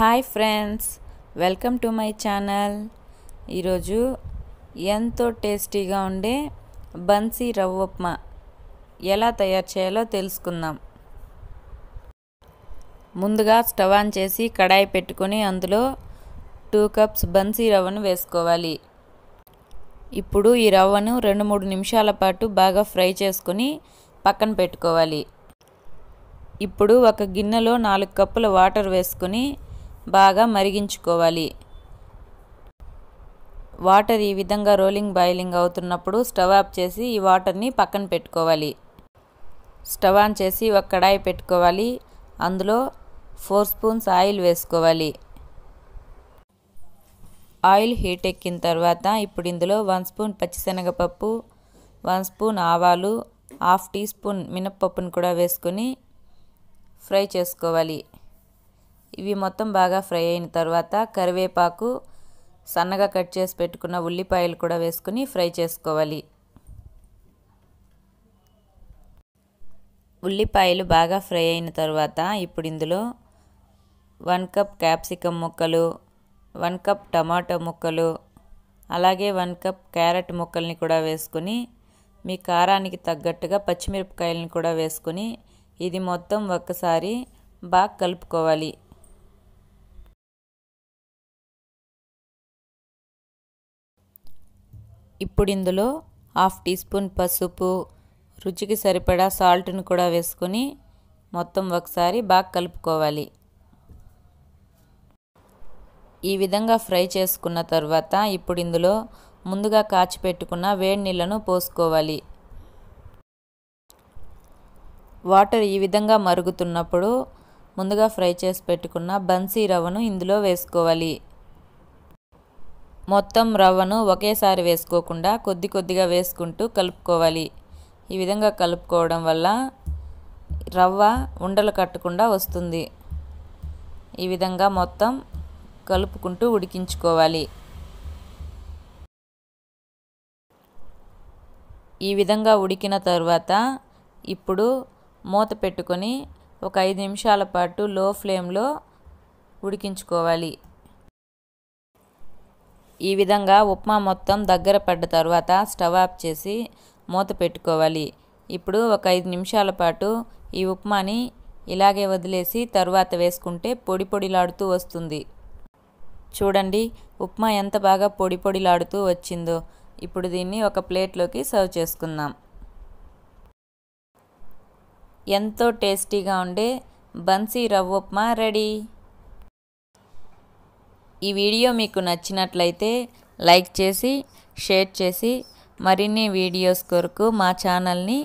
hi friends welcome to my channel ఈరోజు ఎంతో టేస్టీగా ఉండే బన్సీ రవ్వ ఉప్మా ఎలా తయారు చేయాలో తెలుసుకుందాం ముందుగా స్టవ్ ఆన్ చేసి కడాయి పెట్టుకొని అందులో టూ కప్స్ బన్సీ రవ్వను వేసుకోవాలి ఇప్పుడు ఈ రవ్వను రెండు మూడు నిమిషాల పాటు బాగా ఫ్రై చేసుకొని పక్కన పెట్టుకోవాలి ఇప్పుడు ఒక గిన్నెలో నాలుగు కప్పుల వాటర్ వేసుకొని బాగా మరిగించుకోవాలి వాటర్ ఈ విధంగా రోలింగ్ బాయిలింగ్ అవుతున్నప్పుడు స్టవ్ ఆఫ్ చేసి ఈ వాటర్ని పక్కన పెట్టుకోవాలి స్టవ్ ఆన్ చేసి ఒక కడాయి పెట్టుకోవాలి అందులో ఫోర్ స్పూన్స్ ఆయిల్ వేసుకోవాలి ఆయిల్ హీట్ ఎక్కిన తర్వాత ఇప్పుడు ఇందులో వన్ స్పూన్ పచ్చిశనగపప్పు వన్ స్పూన్ ఆవాలు హాఫ్ టీ స్పూన్ మినప్పప్పును కూడా వేసుకొని ఫ్రై చేసుకోవాలి ఇవి మొత్తం బాగా ఫ్రై అయిన తర్వాత కరివేపాకు సన్నగా కట్ చేసి పెట్టుకున్న ఉల్లిపాయలు కూడా వేసుకుని ఫ్రై చేసుకోవాలి ఉల్లిపాయలు బాగా ఫ్రై అయిన తర్వాత ఇప్పుడు ఇందులో వన్ కప్ క్యాప్సికమ్ ముక్కలు వన్ కప్ టమాటో ముక్కలు అలాగే వన్ కప్ క్యారెట్ ముక్కల్ని కూడా వేసుకుని మీ కారానికి తగ్గట్టుగా పచ్చిమిరపకాయలను కూడా వేసుకుని ఇది మొత్తం ఒక్కసారి బాగా కలుపుకోవాలి ఇప్పుడు ఇందులో హాఫ్ టీ స్పూన్ పసుపు రుచికి సరిపడా సాల్ట్ను కూడా వేసుకొని మొత్తం ఒకసారి బాగా కలుపుకోవాలి ఈ విధంగా ఫ్రై చేసుకున్న తర్వాత ఇప్పుడు ఇందులో ముందుగా కాచిపెట్టుకున్న వేడి నీళ్ళను పోసుకోవాలి వాటర్ ఈ విధంగా మరుగుతున్నప్పుడు ముందుగా ఫ్రై చేసి పెట్టుకున్న బన్సీ రవ్వను ఇందులో వేసుకోవాలి మొత్తం రవ్వను ఒకేసారి వేసుకోకుండా కొద్ది కొద్దిగా వేసుకుంటూ కలుపుకోవాలి ఈ విధంగా కలుపుకోవడం వల్ల రవ్వ ఉండలు కట్టకుండా వస్తుంది ఈ విధంగా మొత్తం కలుపుకుంటూ ఉడికించుకోవాలి ఈ విధంగా ఉడికిన తర్వాత ఇప్పుడు మూత పెట్టుకొని ఒక ఐదు నిమిషాల పాటు లో ఫ్లేమ్లో ఉడికించుకోవాలి ఈ విధంగా ఉప్మా మొత్తం దగ్గర పడ్డ తర్వాత స్టవ్ ఆఫ్ చేసి మూత పెట్టుకోవాలి ఇప్పుడు ఒక ఐదు నిమిషాల పాటు ఈ ఉప్మాని ఇలాగే వదిలేసి తర్వాత వేసుకుంటే పొడి పొడిలాడుతూ వస్తుంది చూడండి ఉప్మా ఎంత బాగా పొడి పొడిలాడుతూ వచ్చిందో ఇప్పుడు దీన్ని ఒక ప్లేట్లోకి సర్వ్ చేసుకుందాం ఎంతో టేస్టీగా ఉండే బన్సీ రవ్వ ఉప్మా రెడీ ఈ వీడియో మీకు నచ్చినట్లయితే లైక్ చేసి షేర్ చేసి మరిన్ని వీడియోస్ కొరకు మా ఛానల్ని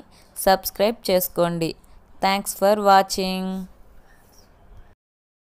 సబ్స్క్రైబ్ చేసుకోండి థ్యాంక్స్ ఫర్ వాచింగ్